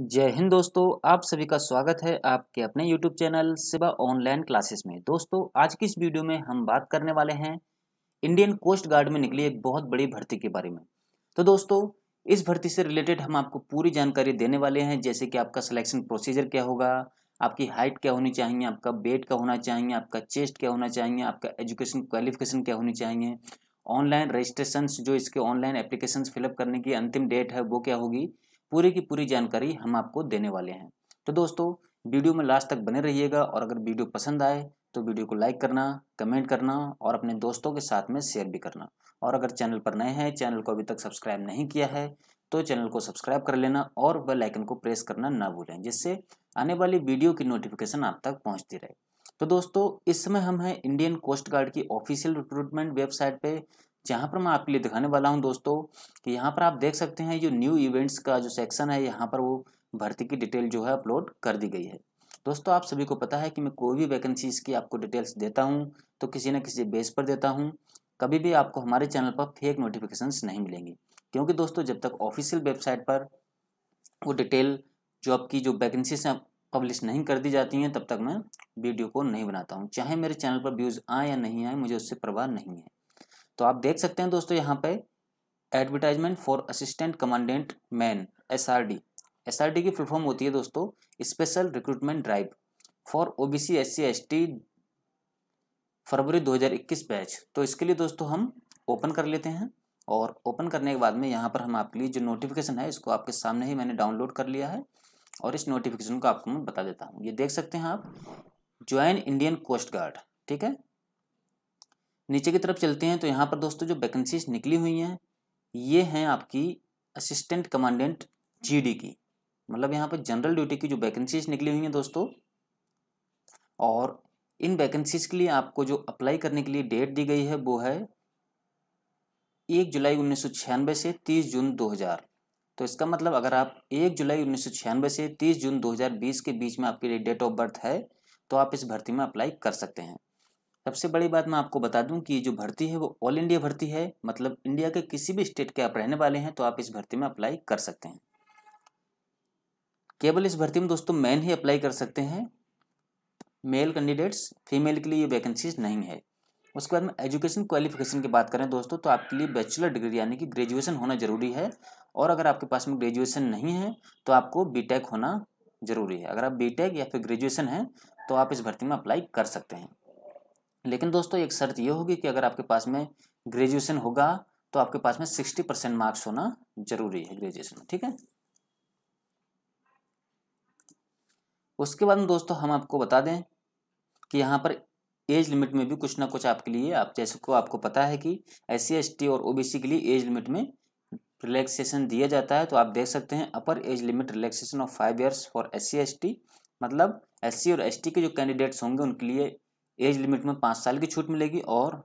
जय हिंद दोस्तों आप सभी का स्वागत है आपके अपने YouTube channel Siba online classes में दोस्तों आज की इस वीडियो में हम बात करने वाले हैं इंडियन कोस्ट गार्ड में निकली एक बहुत बड़ी भर्ती के बारे में तो दोस्तों इस भर्ती से रिलेटेड हम आपको पूरी जानकारी देने वाले हैं जैसे कि आपका सिलेक्शन प्रोसीजर क्या होगा आपकी हाइट क्या होनी चाहिए आपका वेट क्या होना चाहिए आपका चेस्ट क्या होना चाहिए आपका एजुकेशन क्वालिफिकेशन क्या होनी चाहिए ऑनलाइन रजिस्ट्रेशन जो इसके ऑनलाइन एप्लीकेशन फिलअप करने की अंतिम डेट है वो क्या होगी पूरी की पूरी जानकारी हम आपको देने वाले हैं तो दोस्तों वीडियो में लास्ट तक बने रहिएगा और अगर वीडियो पसंद आए तो वीडियो को लाइक करना कमेंट करना और अपने दोस्तों के साथ में शेयर भी करना और अगर चैनल पर नए हैं चैनल को अभी तक सब्सक्राइब नहीं किया है तो चैनल को सब्सक्राइब कर लेना और बेल आइकन को प्रेस करना ना भूलें जिससे आने वाली वीडियो की नोटिफिकेशन आप तक पहुंचती रहे तो दोस्तों इस समय हम हैं इंडियन कोस्ट गार्ड की ऑफिशियल रिक्रूटमेंट वेबसाइट पे जहाँ पर मैं आपके लिए दिखाने वाला हूँ दोस्तों कि यहाँ पर आप देख सकते हैं जो न्यू इवेंट्स का जो सेक्शन है यहाँ पर वो भर्ती की डिटेल जो है अपलोड कर दी गई है दोस्तों आप सभी को पता है कि मैं कोई भी वैकेंसीज की आपको डिटेल्स देता हूँ तो किसी न किसी बेस पर देता हूँ कभी भी आपको हमारे चैनल पर फेक नोटिफिकेशन नहीं मिलेंगे क्योंकि दोस्तों जब तक ऑफिशियल वेबसाइट पर वो डिटेल जो आपकी जो वैकेंसीज हैं पब्लिश नहीं कर दी जाती हैं तब तक मैं वीडियो को नहीं बनाता हूँ चाहे मेरे चैनल पर व्यूज़ आए या नहीं आए मुझे उससे परवाह नहीं है तो आप देख सकते हैं दोस्तों यहाँ पे advertisement for assistant commandant man S R D S R D की फुल फॉर्म होती है दोस्तों special recruitment drive for O B C S C S T February 2021 batch तो इसके लिए दोस्तों हम ओपन कर लेते हैं और ओपन करने के बाद में यहाँ पर हम आपके लिए जो नोटिफिकेशन है इसको आपके सामने ही मैंने डाउनलोड कर लिया है और इस नोटिफिकेशन को आपको मैं बता देता हूँ ये देख सकते हैं आप ज्वाइन इंडियन कोस्ट गार्ड ठीक है नीचे की तरफ चलते हैं तो यहाँ पर दोस्तों जो वैकेंसीज निकली हुई हैं ये हैं आपकी असिस्टेंट कमांडेंट जीडी की मतलब यहाँ पर जनरल ड्यूटी की जो वैकेंसीज निकली हुई हैं दोस्तों और इन वैकेंसीज के लिए आपको जो अप्लाई करने के लिए डेट दी गई है वो है एक जुलाई उन्नीस से तीस जून दो हज़ार तो इसका मतलब अगर आप एक जुलाई उन्नीस से तीस जून बीस के बीच में आपके लिए डेट ऑफ बर्थ है तो आप इस भर्ती में अप्लाई कर सकते हैं सबसे बड़ी बात मैं आपको बता दूं कि जो भर्ती है वो ऑल इंडिया भर्ती है मतलब इंडिया के किसी भी स्टेट के आप रहने वाले हैं तो आप इस भर्ती में अप्लाई कर सकते हैं केवल इस भर्ती में दोस्तों मैन ही अप्लाई कर सकते हैं मेल कैंडिडेट्स फीमेल के लिए ये वैकेंसीज नहीं है उसके बाद में एजुकेशन क्वालिफिकेशन की बात करें दोस्तों तो आपके लिए बैचलर डिग्री यानी कि ग्रेजुएशन होना जरूरी है और अगर आपके पास में ग्रेजुएशन नहीं है तो आपको बीटेक होना जरूरी है अगर आप बीटेक या फिर ग्रेजुएशन है तो आप इस भर्ती में अप्लाई कर सकते हैं लेकिन दोस्तों एक शर्त ये होगी कि अगर आपके पास में ग्रेजुएशन होगा तो आपके पास में सिक्सटी परसेंट मार्क्स होना जरूरी है ग्रेजुएशन में ठीक है उसके बाद में दोस्तों हम आपको बता दें कि यहाँ पर एज लिमिट में भी कुछ ना कुछ आपके लिए आप जैसे को आपको पता है कि एस सी और ओबीसी के लिए एज लिमिट में रिलैक्सेशन दिया जाता है तो आप देख सकते हैं upper age limit relaxation of five years for S C मतलब एस और एस के जो कैंडिडेट्स होंगे उनके लिए एज लिमिट में पाँच साल की छूट मिलेगी और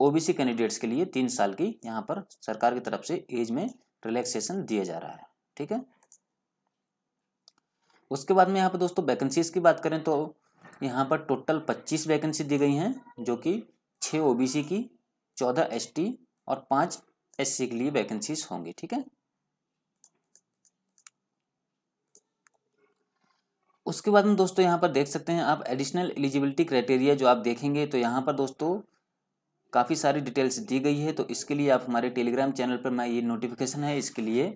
ओबीसी कैंडिडेट्स के लिए तीन साल की यहाँ पर सरकार की तरफ से एज में रिलैक्सेशन दिया जा रहा है ठीक है उसके बाद में यहाँ पर दोस्तों वैकेंसीज की बात करें तो यहाँ पर टोटल पच्चीस वैकेंसी दी गई हैं जो कि छः ओबीसी की चौदह एसटी और पाँच एससी के लिए वैकेंसीज होंगी ठीक है उसके बाद में दोस्तों यहाँ पर देख सकते हैं आप एडिशनल एलिजिबिलिटी क्राइटेरिया जो आप देखेंगे तो यहाँ पर दोस्तों काफ़ी सारी डिटेल्स दी गई है तो इसके लिए आप हमारे टेलीग्राम चैनल पर मैं ये नोटिफिकेशन है इसके लिए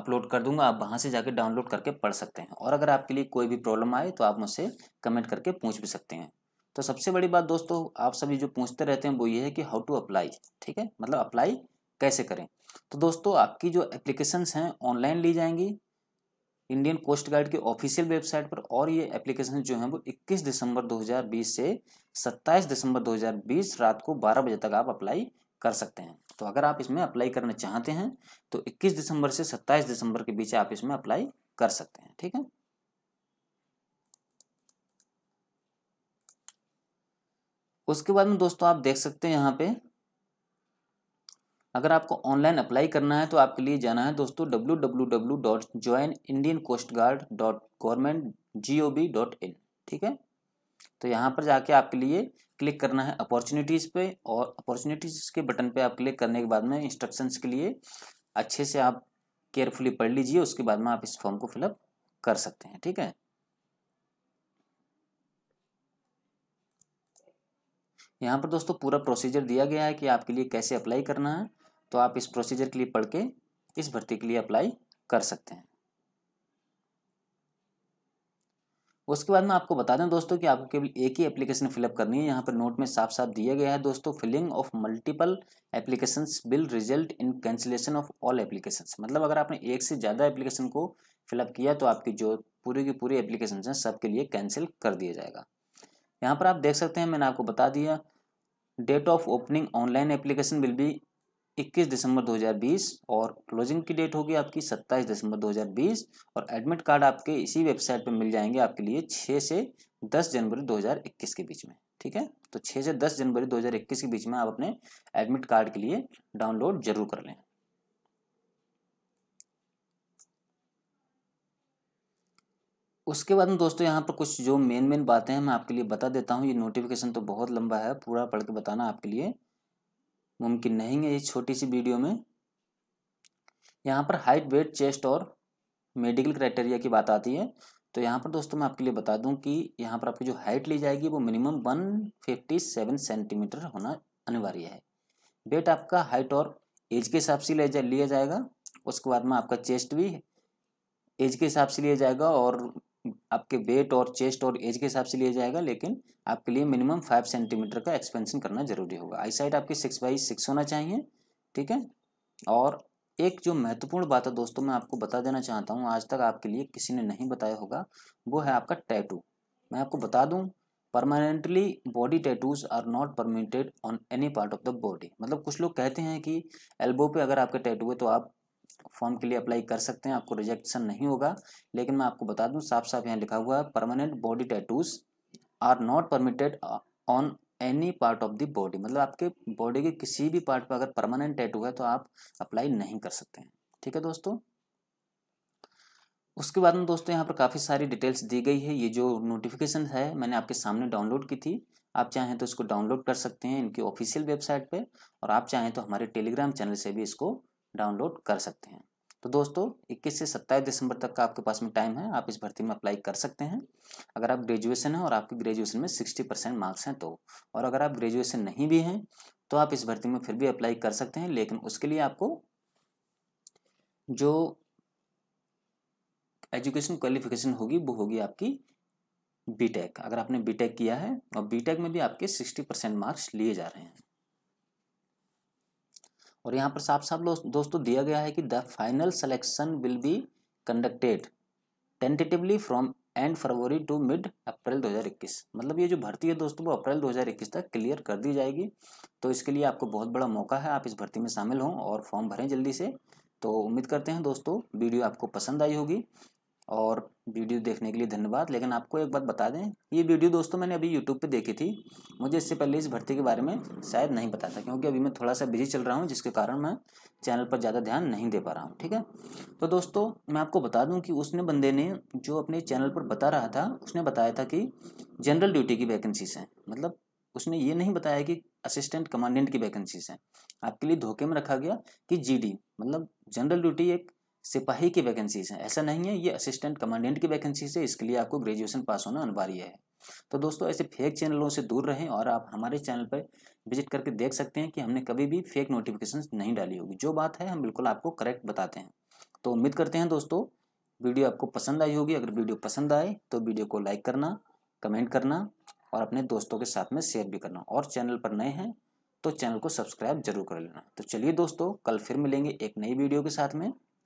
अपलोड कर दूंगा आप वहाँ से जाकर डाउनलोड करके पढ़ सकते हैं और अगर आपके लिए कोई भी प्रॉब्लम आए तो आप मुझसे कमेंट करके पूछ भी सकते हैं तो सबसे बड़ी बात दोस्तों आप सभी जो पूछते रहते हैं वो ये है कि हाउ टू अप्लाई ठीक है मतलब अप्लाई कैसे करें तो दोस्तों आपकी जो एप्लीकेशंस हैं ऑनलाइन ली जाएंगी इंडियन कोस्ट गार्ड की ऑफिशियल वेबसाइट पर और ये एप्लीकेशन जो है वो 21 दिसंबर 2020 से 27 दिसंबर 2020 रात को 12 बजे तक आप अप्लाई कर सकते हैं तो अगर आप इसमें अप्लाई करना चाहते हैं तो 21 दिसंबर से 27 दिसंबर के बीच आप इसमें अप्लाई कर सकते हैं ठीक है उसके बाद में दोस्तों आप देख सकते हैं यहाँ पे अगर आपको ऑनलाइन अप्लाई करना है तो आपके लिए जाना है दोस्तों W W W dot join Indian coast guard dot government G O V dot in ठीक है तो यहाँ पर जाके आपके लिए क्लिक करना है अपॉर्चुनिटीज़ पे और अपॉर्चुनिटीज़ के बटन पे आप क्लिक करने के बाद में इंस्ट्रक्शंस के लिए अच्छे से आप केयरफुली पढ़ लीजिए उसके बाद में आप इस फॉर्म को फिलअप कर सकते हैं ठीक है यहाँ पर दोस्तों पूरा प्रोसीजर दिया गया है कि आपके लिए कैसे अप्लाई करना है तो आप इस प्रोसीजर के लिए पढ़ के इस भर्ती के लिए अप्लाई कर सकते हैं उसके बाद मैं आपको बता दें दोस्तों कि आपको केवल एक ही एप्लीकेशन फिलअप करनी है यहाँ पर नोट में साफ साफ दिया गया है दोस्तों filling of multiple application will result in cancellation of all application मतलब अगर आपने एक से ज़्यादा एप्लीकेशन को फिलअप किया तो आपकी जो पूरी की पूरी एप्लीकेशन हैं सबके लिए कैंसिल कर दिया जाएगा यहाँ पर आप देख सकते हैं मैंने आपको बता दिया date of opening online application will be 21 December 2020 और क्लोजिंग की डेट होगी आपकी 27 दिसंबर 2020 और एडमिट कार्ड आपके इसी वेबसाइट पर मिल जाएंगे आपके लिए 6 से 10 जनवरी 2021 के बीच में ठीक है तो 6 से 10 जनवरी 2021 के बीच में आप अपने एडमिट कार्ड के लिए डाउनलोड जरूर कर लें उसके बाद में दोस्तों यहाँ पर कुछ जो मेन मेन बातें हैं मैं आपके लिए बता देता हूँ ये नोटिफिकेशन तो बहुत लंबा है पूरा पढ़ के बताना आपके लिए मुमकिन नहीं है इस छोटी सी वीडियो में यहाँ पर हाइट वेट चेस्ट और मेडिकल क्राइटेरिया की बात आती है तो यहाँ पर दोस्तों मैं आपके लिए बता दूं कि यहाँ पर आपकी जो हाइट ली जाएगी वो मिनिमम 157 सेंटीमीटर होना अनिवार्य है वेट आपका हाइट और एज के हिसाब से ले जा, लिया जाएगा उसके बाद में आपका चेस्ट भी एज के हिसाब से लिया जाएगा और आपके वेट और चेस्ट और एज के हिसाब से लिया जाएगा लेकिन आपके लिए मिनिमम फाइव सेंटीमीटर का एक्सपेंशन करना जरूरी होगा आई साइड आपकी सिक्स बाई सिक्स होना चाहिए ठीक है और एक जो महत्वपूर्ण बात है दोस्तों मैं आपको बता देना चाहता हूँ आज तक आपके लिए किसी ने नहीं बताया होगा वो है आपका टैटू मैं आपको बता दूँ permanently body tattoos are not permitted on any part of the body मतलब कुछ लोग कहते हैं कि एल्बो पे अगर आपके टैटू है तो आप फॉर्म के लिए अप्लाई कर सकते हैं आपको रिजेक्शन नहीं होगा लेकिन मैं आपको बता दूं साफ साफ यहाँ लिखा हुआ है permanent body tattoos are not permitted on any part of the body मतलब आपके बॉडी के किसी भी पार्ट पर अगर परमानेंट टैटू है तो आप अप्लाई नहीं कर सकते हैं ठीक है दोस्तों उसके बाद में दोस्तों यहाँ पर काफ़ी सारी डिटेल्स दी गई है ये जो नोटिफिकेशन है मैंने आपके सामने डाउनलोड की थी आप चाहें तो इसको डाउनलोड कर सकते हैं इनकी ऑफिशियल वेबसाइट पे और आप चाहें तो हमारे टेलीग्राम चैनल से भी इसको डाउनलोड कर सकते हैं तो दोस्तों 21 से 27 दिसंबर तक का आपके पास में टाइम है आप इस भर्ती में अप्लाई कर सकते हैं अगर आप ग्रेजुएशन हैं और आपकी ग्रेजुएशन में 60 परसेंट मार्क्स हैं तो और अगर आप ग्रेजुएशन नहीं भी हैं तो आप इस भर्ती में फिर भी अप्लाई कर सकते हैं लेकिन उसके लिए आपको जो एजुकेशन क्वालिफिकेशन होगी वो होगी आपकी बीटेक अगर आपने बीटेक किया है और बीटेक में भी आपके सिक्सटी परसेंट मार्क्स लिए जा रहे हैं और यहाँ पर साफ साफ दोस्तों दिया गया है कि the final selection will be conducted tentatively from end February to mid April 2021 मतलब ये जो भर्ती है दोस्तों वो अप्रैल 2021 तक क्लियर कर दी जाएगी तो इसके लिए आपको बहुत बड़ा मौका है आप इस भर्ती में शामिल हों और फॉर्म भरें जल्दी से तो उम्मीद करते हैं दोस्तों वीडियो आपको पसंद आई होगी और वीडियो देखने के लिए धन्यवाद लेकिन आपको एक बात बता दें ये वीडियो दोस्तों मैंने अभी यूट्यूब पे देखी थी मुझे इससे पहले इस भर्ती के बारे में शायद नहीं पता था क्योंकि अभी मैं थोड़ा सा बिजी चल रहा हूँ जिसके कारण मैं चैनल पर ज़्यादा ध्यान नहीं दे पा रहा हूँ ठीक है तो दोस्तों मैं आपको बता दूँ कि उसने बंदे ने जो अपने चैनल पर बता रहा था उसने बताया था कि जनरल ड्यूटी की वैकेंसीज हैं मतलब उसने ये नहीं बताया कि असिस्टेंट कमांडेंट की वैकेंसीज हैं आपके लिए धोखे में रखा गया कि जी मतलब जनरल ड्यूटी एक सिपाही की वैकेंसीज हैं ऐसा नहीं है ये असिस्टेंट कमांडेंट की वैकेंसीज है इसके लिए आपको ग्रेजुएशन पास होना अनिवार्य है तो दोस्तों ऐसे फेक चैनलों से दूर रहें और आप हमारे चैनल पर विजिट करके देख सकते हैं कि हमने कभी भी फेक नोटिफिकेशन नहीं डाली होगी जो बात है हम बिल्कुल आपको करेक्ट बताते हैं तो उम्मीद करते हैं दोस्तों वीडियो आपको पसंद आई होगी अगर वीडियो पसंद आए तो वीडियो को लाइक करना कमेंट करना और अपने दोस्तों के साथ में शेयर भी करना और चैनल पर नए हैं तो चैनल को सब्सक्राइब जरूर कर लेना तो चलिए दोस्तों कल फिर मिलेंगे एक नई वीडियो के साथ में